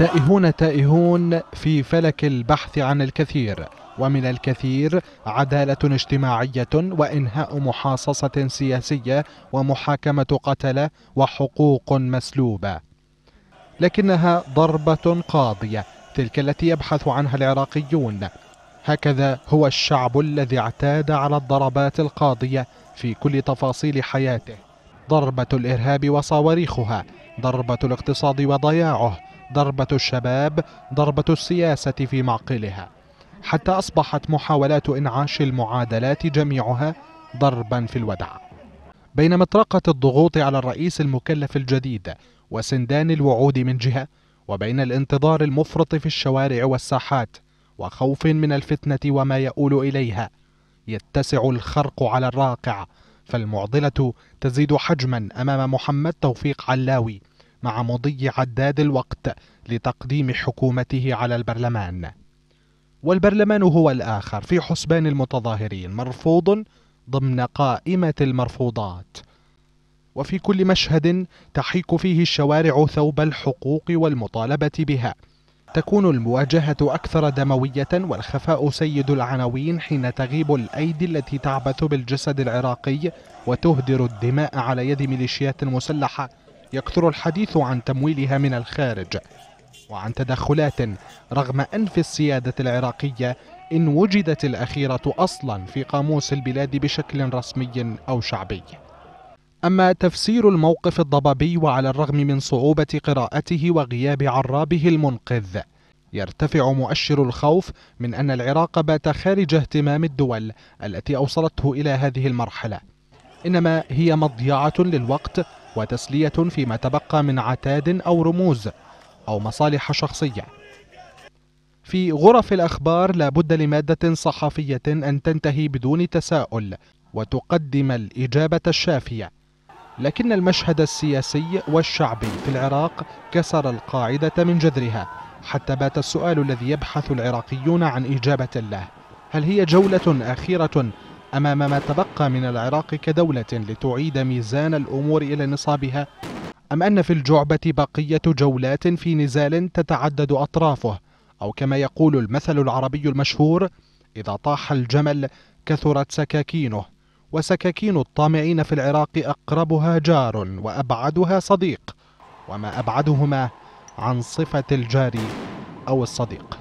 تائهون تائهون في فلك البحث عن الكثير ومن الكثير عدالة اجتماعية وإنهاء محاصصة سياسية ومحاكمة قتلة وحقوق مسلوبة لكنها ضربة قاضية تلك التي يبحث عنها العراقيون هكذا هو الشعب الذي اعتاد على الضربات القاضية في كل تفاصيل حياته ضربة الإرهاب وصواريخها ضربة الاقتصاد وضياعه ضربة الشباب ضربة السياسة في معقلها حتى أصبحت محاولات إنعاش المعادلات جميعها ضربا في الودع بين مطرقة الضغوط على الرئيس المكلف الجديد وسندان الوعود من جهة وبين الانتظار المفرط في الشوارع والساحات وخوف من الفتنة وما يؤول إليها يتسع الخرق على الراقع فالمعضلة تزيد حجما أمام محمد توفيق علاوي مع مضي عداد الوقت لتقديم حكومته على البرلمان والبرلمان هو الآخر في حسبان المتظاهرين مرفوض ضمن قائمة المرفوضات وفي كل مشهد تحيك فيه الشوارع ثوب الحقوق والمطالبة بها تكون المواجهة أكثر دموية والخفاء سيد العناوين حين تغيب الأيدي التي تعبث بالجسد العراقي وتهدر الدماء على يد ميليشيات مسلحة يكثر الحديث عن تمويلها من الخارج وعن تدخلات رغم أنف السيادة العراقية إن وجدت الأخيرة أصلا في قاموس البلاد بشكل رسمي أو شعبي أما تفسير الموقف الضبابي وعلى الرغم من صعوبة قراءته وغياب عرابه المنقذ يرتفع مؤشر الخوف من أن العراق بات خارج اهتمام الدول التي أوصلته إلى هذه المرحلة إنما هي مضيعة للوقت وتسلية فيما تبقى من عتاد أو رموز أو مصالح شخصية في غرف الأخبار لابد لمادة صحفية أن تنتهي بدون تساؤل وتقدم الإجابة الشافية لكن المشهد السياسي والشعبي في العراق كسر القاعدة من جذرها حتى بات السؤال الذي يبحث العراقيون عن إجابة له هل هي جولة أخيرة أمام ما تبقى من العراق كدولة لتعيد ميزان الأمور إلى نصابها أم أن في الجعبة بقية جولات في نزال تتعدد أطرافه أو كما يقول المثل العربي المشهور إذا طاح الجمل كثرت سكاكينه وسكاكين الطامعين في العراق أقربها جار وأبعدها صديق وما أبعدهما عن صفة الجار أو الصديق